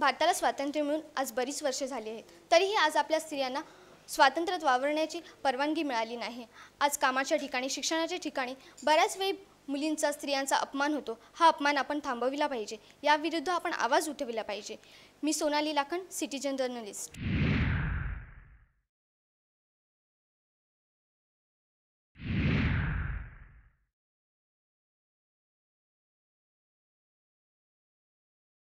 भारताला स्वातंत्र्य मिळून आज बरीच वर्षे झाली आहेत तरीही आज आपल्या स्त्रियांना स्वातंत्र्यात वावरण्याची परवानगी मिळाली नाही आज कामाच्या ठिकाणी शिक्षणाच्या ठिकाणी बऱ्याच वेळी मुलींचा स्त्रियांचा अपमान होतो हा अपमान आपण थांबविला पाहिजे याविरुद्ध आपण आवाज उठविला पाहिजे मी सोनाली लाखन सिटीजन जर्नलिस्ट